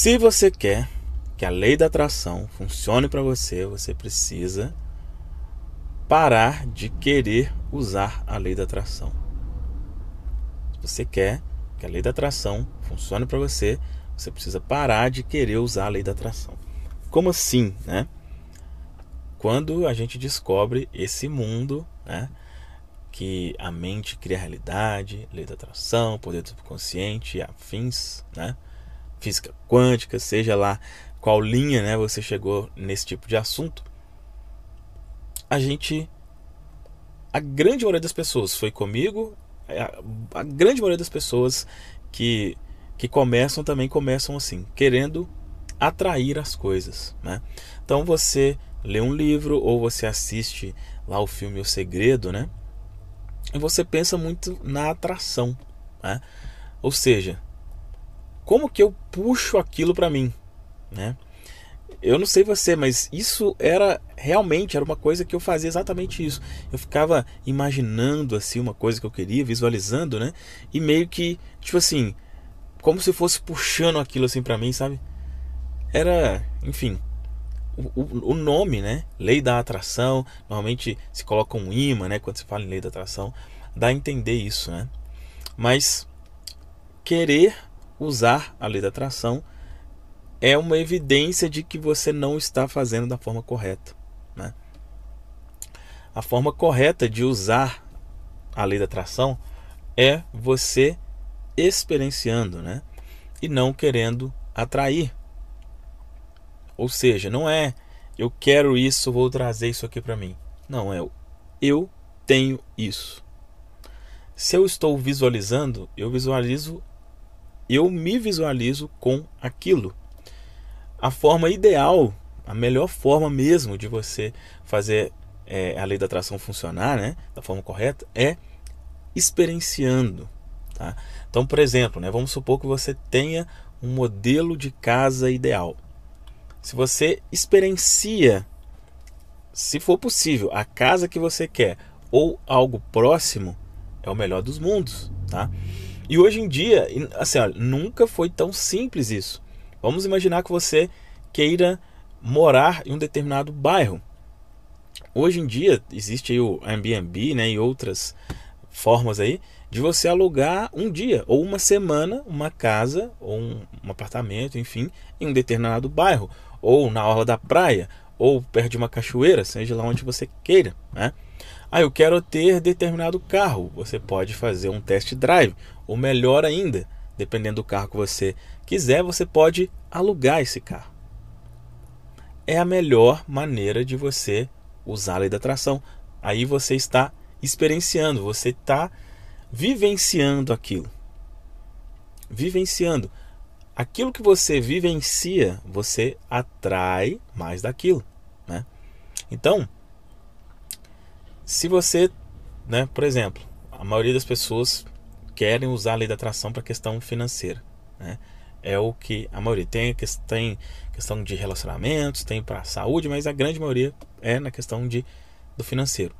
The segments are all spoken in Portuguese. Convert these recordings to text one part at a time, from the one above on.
Se você quer que a lei da atração funcione para você, você precisa parar de querer usar a lei da atração. Se você quer que a lei da atração funcione para você, você precisa parar de querer usar a lei da atração. Como assim, né? Quando a gente descobre esse mundo, né? Que a mente cria a realidade, lei da atração, poder do subconsciente, afins, né? física quântica, seja lá qual linha né, você chegou nesse tipo de assunto, a gente. A grande maioria das pessoas foi comigo, a, é, a grande maioria das pessoas que, que começam também começam assim, querendo atrair as coisas. Né? Então você lê um livro ou você assiste lá o filme O Segredo, né? E você pensa muito na atração, né? Ou seja, como que eu puxo aquilo para mim, né? Eu não sei você, mas isso era realmente era uma coisa que eu fazia exatamente isso. Eu ficava imaginando assim uma coisa que eu queria, visualizando, né? E meio que tipo assim, como se fosse puxando aquilo assim para mim, sabe? Era, enfim, o, o, nome, né? Lei da atração. Normalmente se coloca um imã, né? Quando se fala em lei da atração, dá a entender isso, né? Mas querer usar a lei da atração é uma evidência de que você não está fazendo da forma correta. Né? A forma correta de usar a lei da atração é você experienciando né? e não querendo atrair. Ou seja, não é eu quero isso, vou trazer isso aqui para mim. Não, é eu tenho isso. Se eu estou visualizando, eu visualizo eu me visualizo com aquilo. A forma ideal, a melhor forma mesmo de você fazer é, a lei da atração funcionar, né, da forma correta, é experienciando. Tá? Então, por exemplo, né, vamos supor que você tenha um modelo de casa ideal. Se você experiencia, se for possível, a casa que você quer ou algo próximo, é o melhor dos mundos, tá? E hoje em dia, assim, olha, nunca foi tão simples isso. Vamos imaginar que você queira morar em um determinado bairro. Hoje em dia existe o Airbnb, né, e outras formas aí de você alugar um dia ou uma semana uma casa ou um, um apartamento, enfim, em um determinado bairro ou na orla da praia ou perto de uma cachoeira, seja lá onde você queira, né? Ah, eu quero ter determinado carro. Você pode fazer um test drive, ou melhor ainda, dependendo do carro que você quiser, você pode alugar esse carro. É a melhor maneira de você usar a lei da atração. Aí você está experienciando, você está vivenciando aquilo. Vivenciando. Aquilo que você vivencia, você atrai mais daquilo. Né? Então, se você, né, por exemplo, a maioria das pessoas querem usar a lei da atração para questão financeira, né? É o que a maioria tem, tem questão de relacionamentos, tem para saúde, mas a grande maioria é na questão de do financeiro.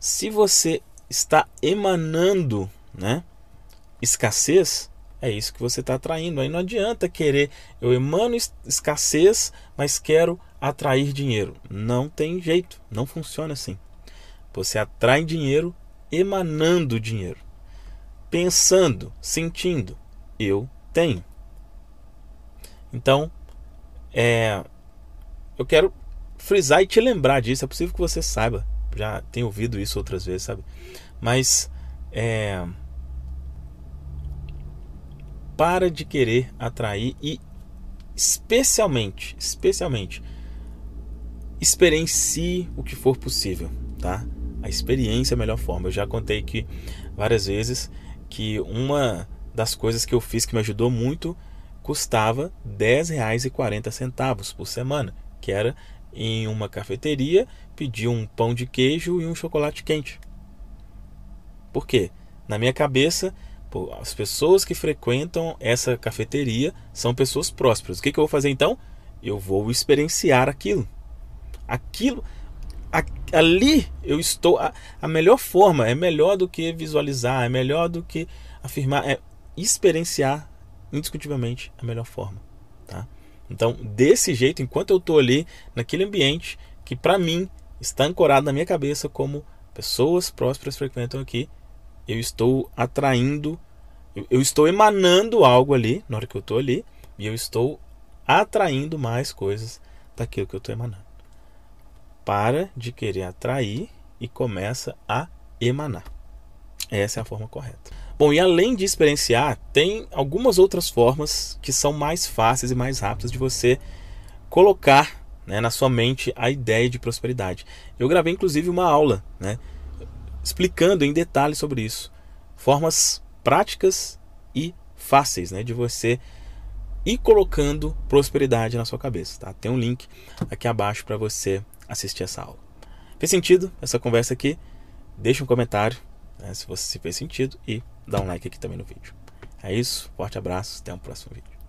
Se você está emanando, né, escassez, é isso que você está atraindo. Aí não adianta querer, eu emano escassez, mas quero atrair dinheiro. Não tem jeito, não funciona assim. Você atrai dinheiro emanando dinheiro, pensando, sentindo, eu tenho. Então, é, eu quero frisar e te lembrar disso. É possível que você saiba, já tenha ouvido isso outras vezes, sabe? Mas é, para de querer atrair e especialmente, especialmente, experiencie o que for possível, tá? A experiência é a melhor forma. Eu já contei que várias vezes que uma das coisas que eu fiz que me ajudou muito custava R$10,40 por semana, que era em uma cafeteria pedir um pão de queijo e um chocolate quente. Por quê? Na minha cabeça, as pessoas que frequentam essa cafeteria são pessoas prósperas. O que eu vou fazer então? Eu vou experienciar aquilo. Aquilo ali eu estou. A, a melhor forma é melhor do que visualizar, é melhor do que afirmar, é experienciar indiscutivelmente a melhor forma. Tá? Então, desse jeito, enquanto eu estou ali, naquele ambiente que para mim está ancorado na minha cabeça como pessoas prósperas frequentam aqui, eu estou atraindo, eu, eu estou emanando algo ali, na hora que eu estou ali, e eu estou atraindo mais coisas daquilo que eu estou emanando para de querer atrair e começa a emanar. Essa é a forma correta. Bom, e além de experienciar, tem algumas outras formas que são mais fáceis e mais rápidas de você colocar né, na sua mente a ideia de prosperidade. Eu gravei inclusive uma aula né, explicando em detalhes sobre isso. Formas práticas e fáceis né, de você ir colocando prosperidade na sua cabeça. Tá? Tem um link aqui abaixo para você assistir essa aula. Fez sentido essa conversa aqui? Deixa um comentário né, se você se fez sentido e dá um like aqui também no vídeo. É isso, forte abraço, até o um próximo vídeo.